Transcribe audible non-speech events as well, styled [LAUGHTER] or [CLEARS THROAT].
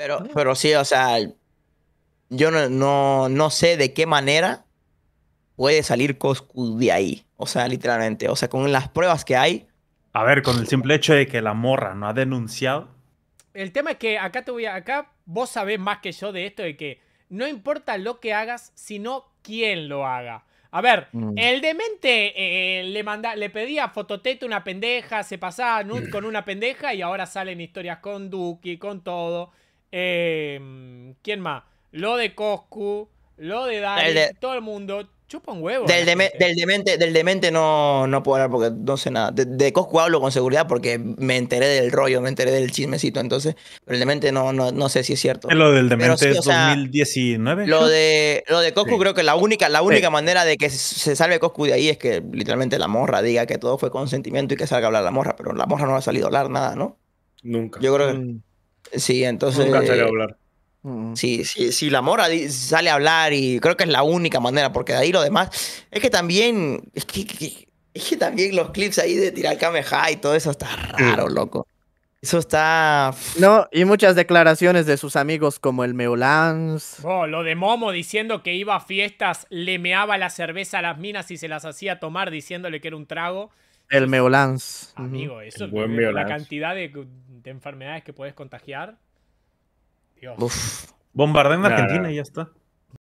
Pero, pero sí, o sea, yo no, no, sé de qué manera puede salir Coscu de ahí. O sea, literalmente. O sea, con las pruebas que hay. A ver, con el simple hecho de que la morra no ha denunciado. El tema es que acá te voy Acá vos sabés más que yo de esto de que no importa lo que hagas, sino quién lo haga. A ver, mm. el demente eh, le, manda, le pedía a Fototete una pendeja, se pasaba [CLEARS THROAT] con una pendeja y ahora salen historias con Duki, con todo. Em, ¿Quién más? Lo de Coscu, lo de Dani, todo el mundo. Chupa un huevo. Del, del, demente, del demente no, no puedo hablar porque no sé nada. De, Coscu hablo con seguridad porque me enteré del rollo, me enteré del chismecito. Entonces, pero el demente no, no, sé si es cierto. Lo del demente 2019. Lo de, lo de Coscu creo que la única, la única manera de que se salve Coscu de ahí es que literalmente la morra diga que todo fue consentimiento y que salga a hablar la morra, pero la morra no ha salido a hablar nada, ¿no? Nunca. Yo creo que... Mm. Sí, entonces. Nunca hablar. Mm. Sí, sí, la mora sale a hablar y creo que es la única manera, porque de ahí lo demás. Es que también. Es que, también los clips ahí de tirar y todo eso está mm. raro, loco. Eso está. No, y muchas declaraciones de sus amigos como el Meolans. Oh, lo de Momo diciendo que iba a fiestas, le meaba la cerveza a las minas y se las hacía tomar diciéndole que era un trago. El Meolans. Amigo, eso. la cantidad de, enfermedades que puedes contagiar. Dios. Bombardea en Argentina y ya está.